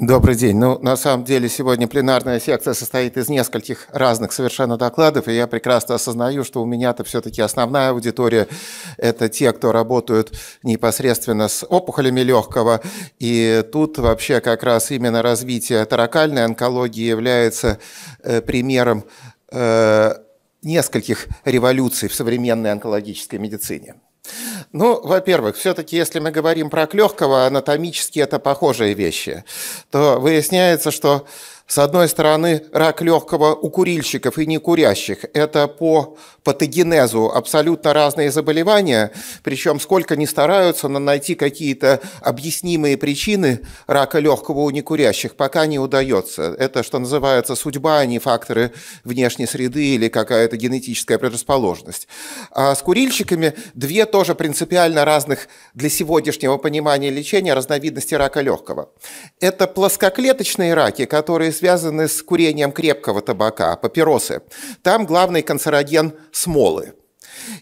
Добрый день. Ну, на самом деле, сегодня пленарная секция состоит из нескольких разных совершенно докладов, и я прекрасно осознаю, что у меня-то все-таки основная аудитория – это те, кто работают непосредственно с опухолями легкого, и тут вообще как раз именно развитие таракальной онкологии является э, примером э, нескольких революций в современной онкологической медицине. Ну, во-первых, все-таки, если мы говорим про Клёхкова, анатомически это похожие вещи, то выясняется, что с одной стороны, рак легкого у курильщиков и некурящих – это по патогенезу абсолютно разные заболевания, причем сколько ни стараются но найти какие-то объяснимые причины рака легкого у некурящих, пока не удается. Это, что называется, судьба, а не факторы внешней среды или какая-то генетическая предрасположенность. А с курильщиками две тоже принципиально разных для сегодняшнего понимания лечения разновидности рака легкого. Это плоскоклеточные раки, которые связаны с курением крепкого табака, папиросы. Там главный канцероген – смолы.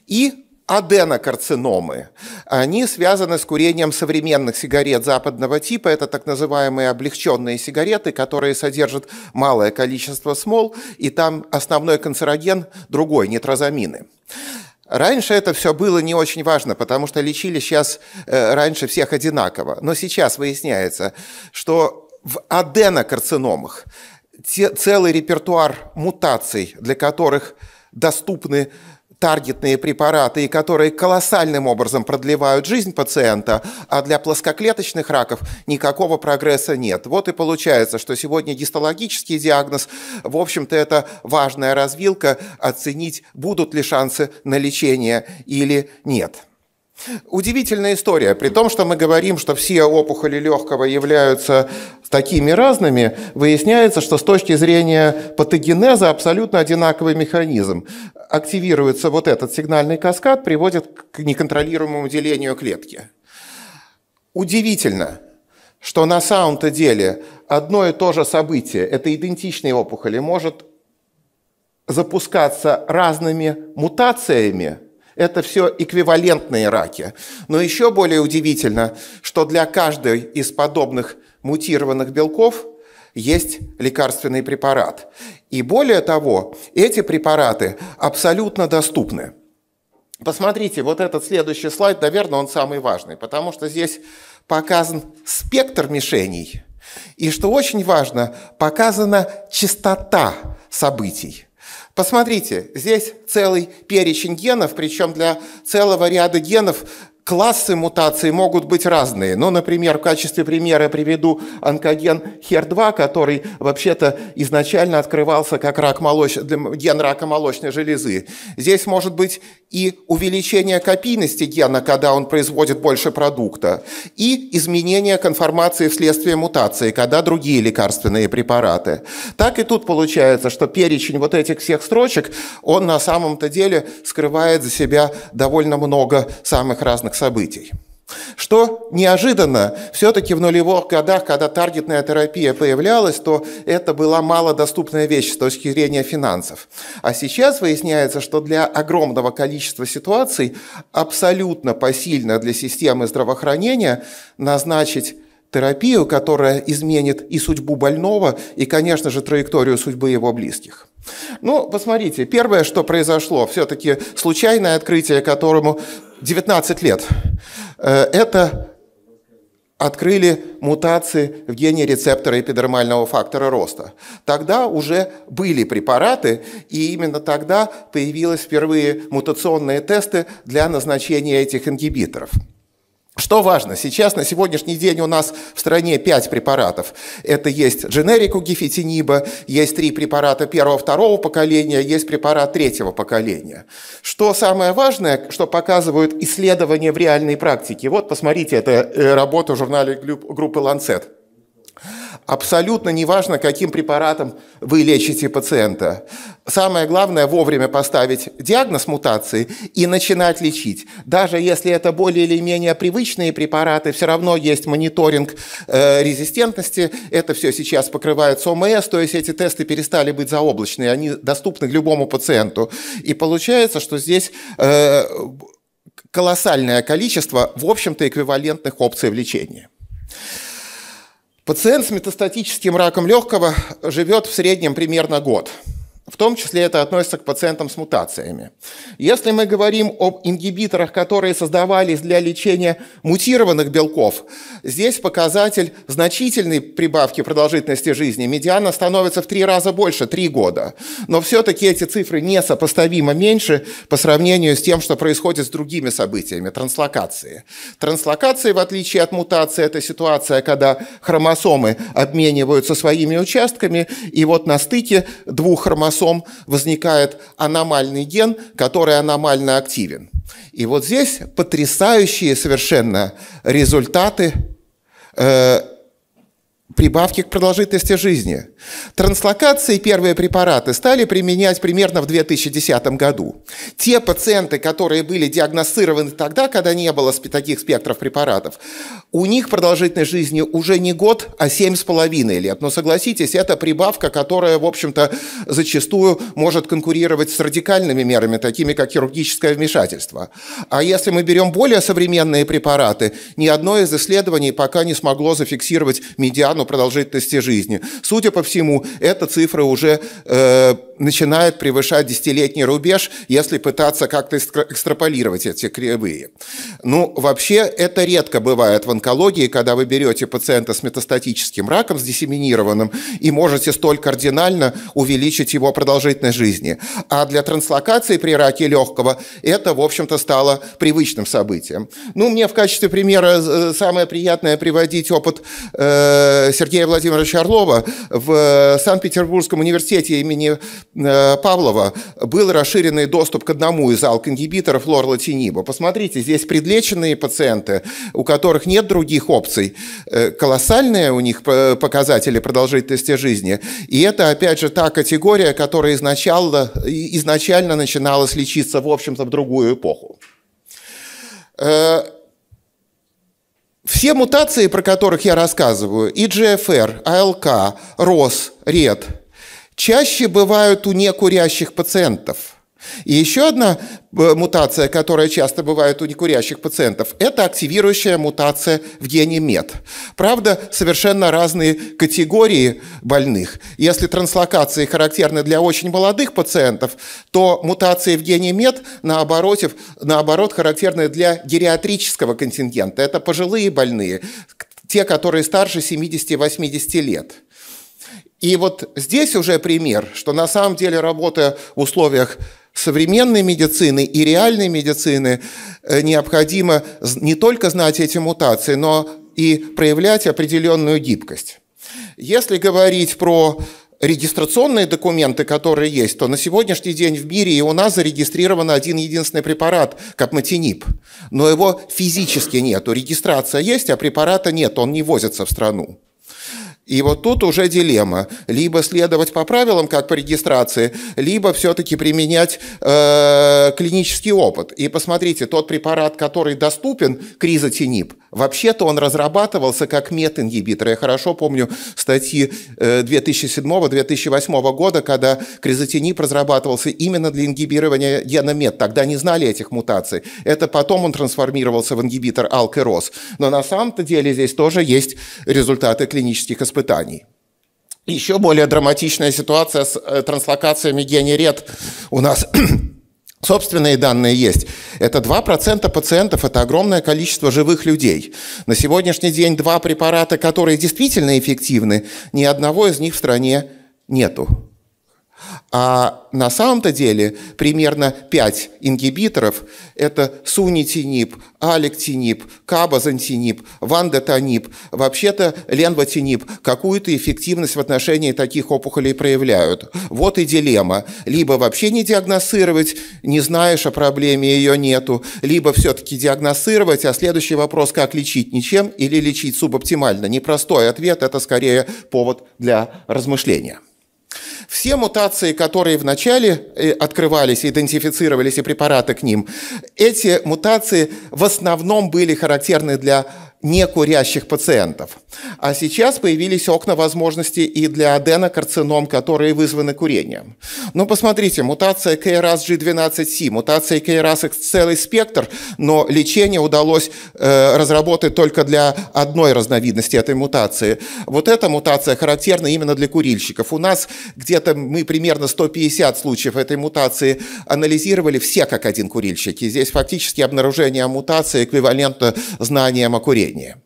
И аденокарциномы. Они связаны с курением современных сигарет западного типа. Это так называемые облегченные сигареты, которые содержат малое количество смол, и там основной канцероген другой – нитрозамины. Раньше это все было не очень важно, потому что лечили сейчас э, раньше всех одинаково. Но сейчас выясняется, что в аденокарциномах целый репертуар мутаций, для которых доступны таргетные препараты, и которые колоссальным образом продлевают жизнь пациента, а для плоскоклеточных раков никакого прогресса нет. Вот и получается, что сегодня гистологический диагноз, в общем-то, это важная развилка, оценить, будут ли шансы на лечение или нет. Удивительная история, при том, что мы говорим, что все опухоли легкого являются такими разными, выясняется, что с точки зрения патогенеза абсолютно одинаковый механизм. Активируется вот этот сигнальный каскад, приводит к неконтролируемому делению клетки. Удивительно, что на самом-то деле одно и то же событие, это идентичные опухоли, может запускаться разными мутациями – это все эквивалентные раки. Но еще более удивительно, что для каждой из подобных мутированных белков есть лекарственный препарат. И более того, эти препараты абсолютно доступны. Посмотрите, вот этот следующий слайд, наверное, он самый важный, потому что здесь показан спектр мишеней, и, что очень важно, показана частота событий. Посмотрите, здесь целый перечень генов, причем для целого ряда генов Классы мутаций могут быть разные. Ну, например, в качестве примера приведу онкоген HER2, который вообще-то изначально открывался как рак молоч... ген рака молочной железы. Здесь может быть и увеличение копийности гена, когда он производит больше продукта, и изменение конформации вследствие мутации, когда другие лекарственные препараты. Так и тут получается, что перечень вот этих всех строчек, он на самом-то деле скрывает за себя довольно много самых разных событий. Что неожиданно, все-таки в нулевых годах, когда таргетная терапия появлялась, то это была малодоступная вещь с точки зрения финансов. А сейчас выясняется, что для огромного количества ситуаций абсолютно посильно для системы здравоохранения назначить терапию, которая изменит и судьбу больного, и, конечно же, траекторию судьбы его близких. Ну, посмотрите, первое, что произошло, все-таки случайное открытие, которому 19 лет. Э, это открыли мутации в гене рецептора эпидермального фактора роста. Тогда уже были препараты, и именно тогда появились впервые мутационные тесты для назначения этих ингибиторов. Что важно, сейчас на сегодняшний день у нас в стране 5 препаратов. Это есть дженерику гефитиниба, есть три препарата первого-второго поколения, есть препарат третьего поколения. Что самое важное, что показывают исследования в реальной практике. Вот посмотрите, это э, работа в журнале группы «Ланцет». Абсолютно неважно, каким препаратом вы лечите пациента. Самое главное – вовремя поставить диагноз мутации и начинать лечить. Даже если это более или менее привычные препараты, все равно есть мониторинг э, резистентности. Это все сейчас покрывается ОМС, то есть эти тесты перестали быть заоблачные, они доступны любому пациенту. И получается, что здесь э, колоссальное количество, в общем-то, эквивалентных опций в лечении. Пациент с метастатическим раком легкого живет в среднем примерно год – в том числе это относится к пациентам с мутациями. Если мы говорим об ингибиторах, которые создавались для лечения мутированных белков, здесь показатель значительной прибавки продолжительности жизни. Медиана становится в три раза больше, три года. Но все-таки эти цифры несопоставимо меньше по сравнению с тем, что происходит с другими событиями, транслокации. Транслокации, в отличие от мутации, это ситуация, когда хромосомы обмениваются своими участками, и вот на стыке двух хромосом хромосом возникает аномальный ген, который аномально активен. И вот здесь потрясающие совершенно результаты э, прибавки к продолжительности жизни. Транслокации первые препараты стали применять примерно в 2010 году. Те пациенты, которые были диагностированы тогда, когда не было таких спектров препаратов, у них продолжительность жизни уже не год, а семь с половиной лет. Но согласитесь, это прибавка, которая, в общем-то, зачастую может конкурировать с радикальными мерами, такими как хирургическое вмешательство. А если мы берем более современные препараты, ни одно из исследований пока не смогло зафиксировать медиану продолжительности жизни. Судя по всему, эта цифра уже э, начинает превышать десятилетний рубеж, если пытаться как-то экстраполировать эти кривые. Ну, вообще, это редко бывает в онкологии, когда вы берете пациента с метастатическим раком, с диссеминированным, и можете столь кардинально увеличить его продолжительность жизни. А для транслокации при раке легкого это, в общем-то, стало привычным событием. Ну, мне в качестве примера э, самое приятное приводить опыт э, Сергея Владимировича Орлова в э, Санкт-Петербургском университете имени э, Павлова был расширенный доступ к одному из алконгибиторов лорлатиниба. Посмотрите, здесь предлеченные пациенты, у которых нет других опций. Э, колоссальные у них показатели продолжительности жизни. И это, опять же, та категория, которая изначально, изначально начиналась лечиться, в общем-то, в другую эпоху. Все мутации, про которых я рассказываю, и GFR, АЛК, РОС, РЕД, чаще бывают у некурящих пациентов – и еще одна э, мутация, которая часто бывает у некурящих пациентов, это активирующая мутация в гене МЕД. Правда, совершенно разные категории больных. Если транслокации характерны для очень молодых пациентов, то мутации в гене МЕД, наоборот, наоборот характерны для гериатрического контингента. Это пожилые больные, те, которые старше 70-80 лет. И вот здесь уже пример, что на самом деле работая в условиях современной медицины и реальной медицины э, необходимо не только знать эти мутации, но и проявлять определенную гибкость. Если говорить про регистрационные документы, которые есть, то на сегодняшний день в мире и у нас зарегистрирован один единственный препарат, капматинип. Но его физически нету. Регистрация есть, а препарата нет, он не возится в страну. И вот тут уже дилемма. Либо следовать по правилам, как по регистрации, либо все-таки применять э, клинический опыт. И посмотрите, тот препарат, который доступен, кризотинип, вообще-то он разрабатывался как метингибитор. Я хорошо помню статьи 2007-2008 э, года, когда кризотинип разрабатывался именно для ингибирования гена мет. Тогда не знали этих мутаций. Это потом он трансформировался в ингибитор Алкероз. Но на самом-то деле здесь тоже есть результаты клинических испытаний испытаний. Еще более драматичная ситуация с э, транслокациями генерет у нас Собственные данные есть. Это 2% пациентов, это огромное количество живых людей. На сегодняшний день два препарата, которые действительно эффективны, ни одного из них в стране нету. А на самом-то деле примерно 5 ингибиторов – это сунитинип, алектинип, кабазантинип, вандетонип, вообще-то ленватинип. какую-то эффективность в отношении таких опухолей проявляют. Вот и дилемма. Либо вообще не диагностировать, не знаешь о проблеме, ее нету, либо все-таки диагностировать, а следующий вопрос – как лечить ничем или лечить субоптимально. Непростой ответ – это скорее повод для размышления. Все мутации, которые вначале э, открывались, идентифицировались и препараты к ним, эти мутации в основном были характерны для некурящих пациентов. А сейчас появились окна возможностей и для аденокарцином, которые вызваны курением. Ну, посмотрите, мутация KRAS G12C, мутация KRAS целый спектр, но лечение удалось э, разработать только для одной разновидности этой мутации. Вот эта мутация характерна именно для курильщиков. У нас где-то мы примерно 150 случаев этой мутации анализировали все как один курильщики. Здесь фактически обнаружение мутации эквивалентно знаниям о курении поведения.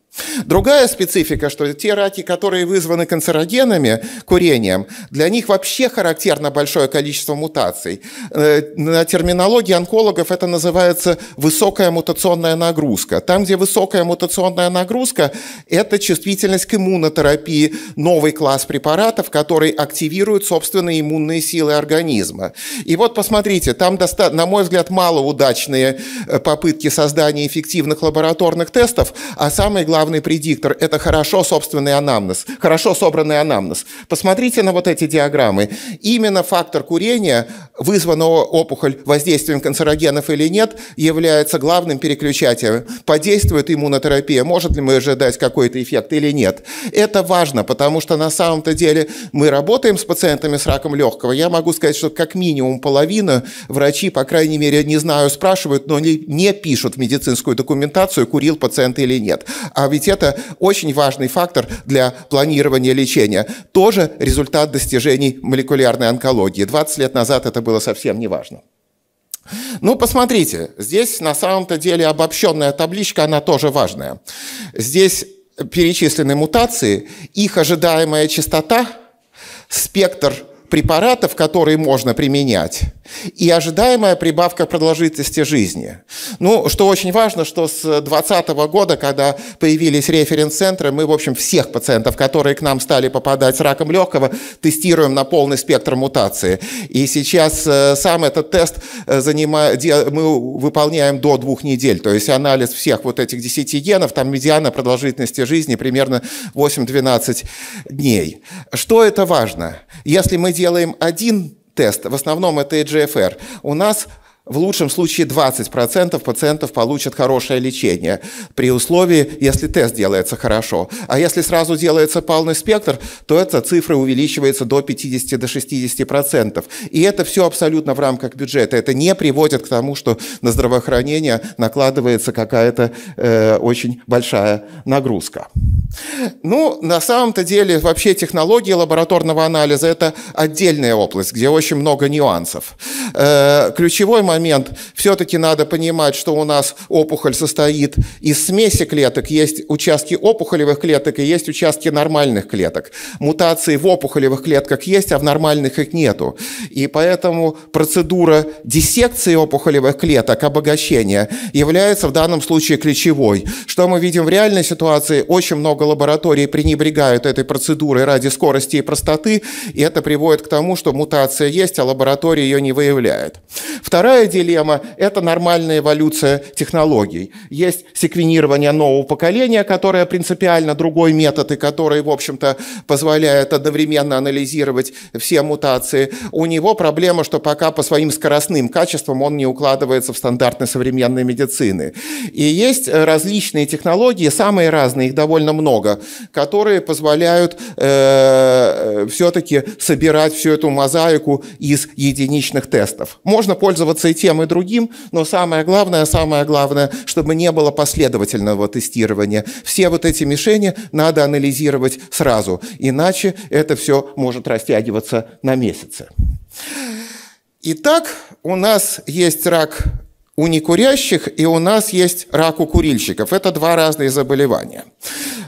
Другая специфика, что те раки, которые вызваны канцерогенами, курением, для них вообще характерно большое количество мутаций. Э, на терминологии онкологов это называется высокая мутационная нагрузка. Там, где высокая мутационная нагрузка, это чувствительность к иммунотерапии, новый класс препаратов, который активирует собственные иммунные силы организма. И вот посмотрите, там, на мой взгляд, малоудачные э, попытки создания эффективных лабораторных тестов, а самое главное, главный предиктор – это хорошо собственный анамнез, хорошо собранный анамнез. Посмотрите на вот эти диаграммы. Именно фактор курения, вызванного опухоль воздействием канцерогенов или нет, является главным переключателем. Подействует иммунотерапия, может ли мы ожидать какой-то эффект или нет. Это важно, потому что на самом-то деле мы работаем с пациентами с раком легкого. Я могу сказать, что как минимум половина врачи, по крайней мере, не знаю, спрашивают, но не, не пишут в медицинскую документацию, курил пациент или нет. А ведь это очень важный фактор для планирования лечения. Тоже результат достижений молекулярной онкологии. 20 лет назад это было совсем не важно. Ну, посмотрите, здесь на самом-то деле обобщенная табличка, она тоже важная. Здесь перечислены мутации, их ожидаемая частота, спектр препаратов, которые можно применять, и ожидаемая прибавка продолжительности жизни. Ну, что очень важно, что с 2020 года, когда появились референс-центры, мы, в общем, всех пациентов, которые к нам стали попадать с раком легкого, тестируем на полный спектр мутации. И сейчас э, сам этот тест э, занимает, мы выполняем до двух недель, то есть анализ всех вот этих 10 генов, там медиана продолжительности жизни примерно 8-12 дней. Что это важно? Если мы делаем один тест, в основном это EGFR, у нас в лучшем случае 20% пациентов получат хорошее лечение, при условии, если тест делается хорошо. А если сразу делается полный спектр, то эта цифра увеличивается до 50-60%. И это все абсолютно в рамках бюджета. Это не приводит к тому, что на здравоохранение накладывается какая-то э, очень большая нагрузка. Ну, на самом-то деле, вообще технологии лабораторного анализа – это отдельная область, где очень много нюансов. Э, ключевой момент все-таки надо понимать, что у нас опухоль состоит из смеси клеток. Есть участки опухолевых клеток и есть участки нормальных клеток. Мутации в опухолевых клетках есть, а в нормальных их нету. И поэтому процедура диссекции опухолевых клеток, обогащения, является в данном случае ключевой. Что мы видим в реальной ситуации? Очень много лабораторий пренебрегают этой процедурой ради скорости и простоты, и это приводит к тому, что мутация есть, а лаборатория ее не выявляет. Вторая Вторая дилемма – это нормальная эволюция технологий. Есть секвенирование нового поколения, которое принципиально другой метод, и который, в общем-то, позволяет одновременно анализировать все мутации. У него проблема, что пока по своим скоростным качествам он не укладывается в стандарты современной медицины. И есть различные технологии, самые разные, их довольно много, которые позволяют э, все-таки собирать всю эту мозаику из единичных тестов. Можно пользоваться и тем, и другим, но самое главное, самое главное, чтобы не было последовательного тестирования. Все вот эти мишени надо анализировать сразу, иначе это все может растягиваться на месяцы. Итак, у нас есть рак у некурящих и у нас есть рак у курильщиков. Это два разные заболевания.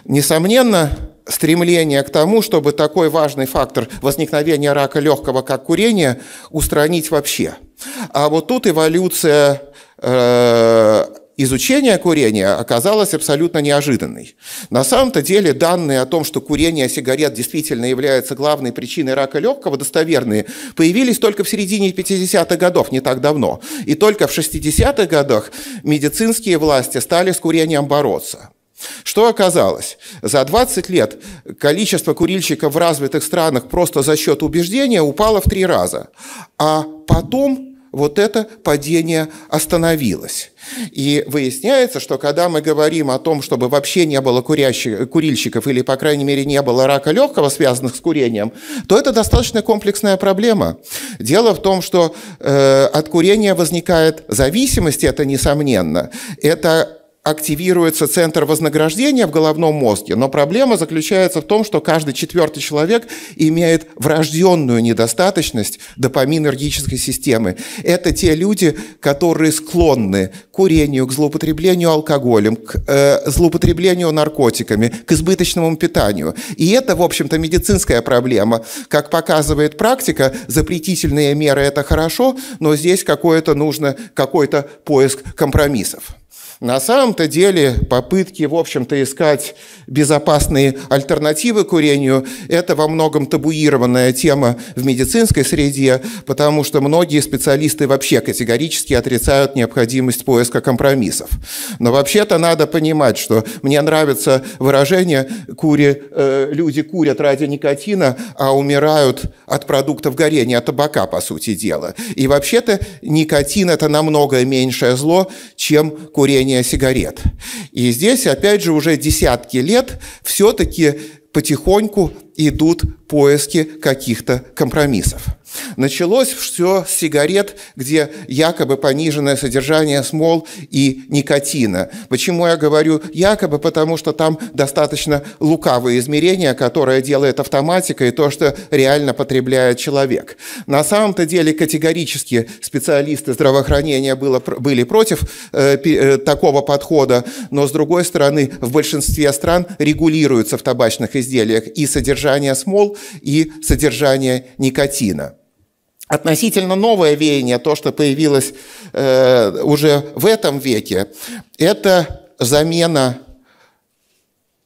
Несомненно, стремление к тому, чтобы такой важный фактор возникновения рака легкого, как курение, устранить вообще – а вот тут эволюция э, изучения курения оказалась абсолютно неожиданной. На самом-то деле данные о том, что курение сигарет действительно является главной причиной рака легкого, достоверные, появились только в середине 50-х годов, не так давно. И только в 60-х годах медицинские власти стали с курением бороться. Что оказалось? За 20 лет количество курильщиков в развитых странах просто за счет убеждения упало в три раза. А потом вот это падение остановилось. И выясняется, что когда мы говорим о том, чтобы вообще не было курящих, курильщиков или, по крайней мере, не было рака легкого, связанных с курением, то это достаточно комплексная проблема. Дело в том, что э, от курения возникает зависимость, это несомненно. Это активируется центр вознаграждения в головном мозге, но проблема заключается в том, что каждый четвертый человек имеет врожденную недостаточность допаминергической системы. Это те люди, которые склонны к курению, к злоупотреблению алкоголем, к э, злоупотреблению наркотиками, к избыточному питанию. И это, в общем-то, медицинская проблема. Как показывает практика, запретительные меры – это хорошо, но здесь какое-то нужно, какой-то поиск компромиссов. На самом-то деле попытки, в общем-то, искать безопасные альтернативы курению – это во многом табуированная тема в медицинской среде, потому что многие специалисты вообще категорически отрицают необходимость поиска компромиссов. Но вообще-то надо понимать, что мне нравится выражение «кури, э, «люди курят ради никотина, а умирают от продуктов горения, от табака, по сути дела». И вообще-то никотин – это намного меньшее зло, чем курение курения сигарет. И здесь, опять же, уже десятки лет все-таки потихоньку идут поиски каких-то компромиссов. Началось все с сигарет, где якобы пониженное содержание смол и никотина. Почему я говорю якобы? Потому что там достаточно лукавые измерения, которые делает автоматика и то, что реально потребляет человек. На самом-то деле категорически специалисты здравоохранения было, были против э, э, такого подхода, но с другой стороны в большинстве стран регулируется в табачных изделиях и содержание содержание смол и содержание никотина. Относительно новое веяние, то, что появилось э, уже в этом веке, это замена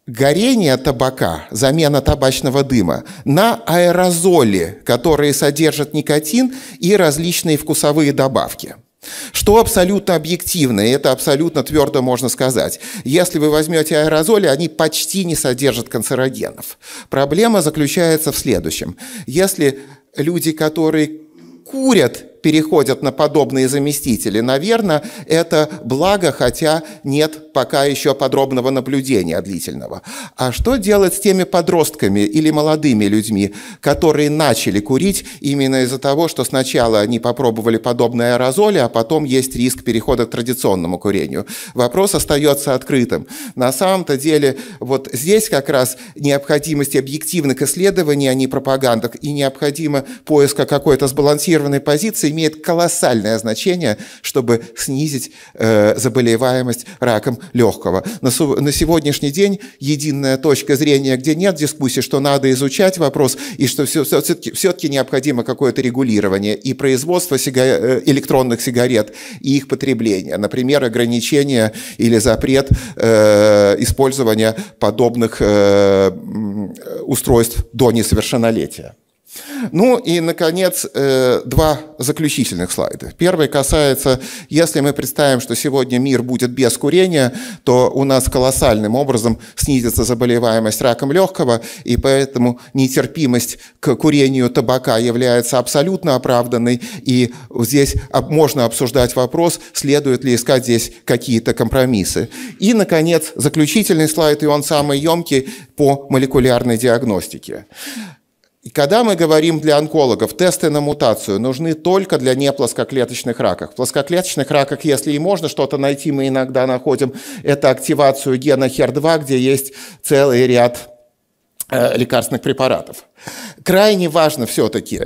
горения табака, замена табачного дыма, на аэрозоли, которые содержат никотин и различные вкусовые добавки – что абсолютно объективно, и это абсолютно твердо можно сказать. Если вы возьмете аэрозоли, они почти не содержат канцерогенов. Проблема заключается в следующем. Если люди, которые курят, переходят на подобные заместители. Наверное, это благо, хотя нет пока еще подробного наблюдения длительного. А что делать с теми подростками или молодыми людьми, которые начали курить именно из-за того, что сначала они попробовали подобные аэрозоли, а потом есть риск перехода к традиционному курению? Вопрос остается открытым. На самом-то деле вот здесь как раз необходимость объективных исследований, а не пропагандок, и необходимо поиска какой-то сбалансированной позиции имеет колоссальное значение, чтобы снизить э, заболеваемость раком легкого. На, на сегодняшний день единая точка зрения, где нет дискуссии, что надо изучать вопрос и что все, все-таки, все-таки необходимо какое-то регулирование и производство сига- э, электронных сигарет и их потребление. Например, ограничение или запрет э, использования подобных э, э устройств до несовершеннолетия. Ну и, наконец, э, два заключительных слайда. Первый касается, если мы представим, что сегодня мир будет без курения, то у нас колоссальным образом снизится заболеваемость раком легкого, и поэтому нетерпимость к курению табака является абсолютно оправданной, и здесь можно обсуждать вопрос, следует ли искать здесь какие-то компромиссы. И, наконец, заключительный слайд, и он самый емкий по молекулярной диагностике. И когда мы говорим для онкологов, тесты на мутацию нужны только для неплоскоклеточных раков. В плоскоклеточных раках, если и можно что-то найти, мы иногда находим, это активацию гена HER2, где есть целый ряд э, лекарственных препаратов. Крайне важно все-таки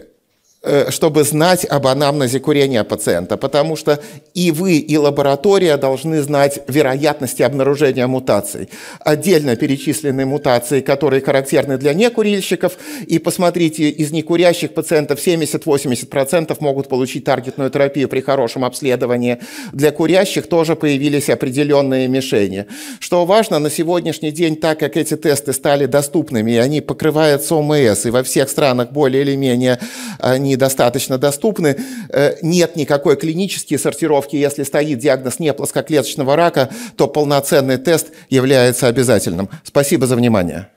Э, чтобы знать об анамнезе курения пациента, потому что и вы, и лаборатория должны знать вероятности обнаружения мутаций. Отдельно перечислены мутации, которые характерны для некурильщиков, и посмотрите, из некурящих пациентов 70-80% могут получить таргетную терапию при хорошем обследовании. Для курящих тоже появились определенные мишени. Что важно, на сегодняшний день, так как эти тесты стали доступными, и они покрывают ОМС, и во всех странах более или менее они они достаточно доступны. Э, нет никакой клинической сортировки. Если стоит диагноз не плоскоклеточного рака, то полноценный тест является обязательным. Спасибо за внимание.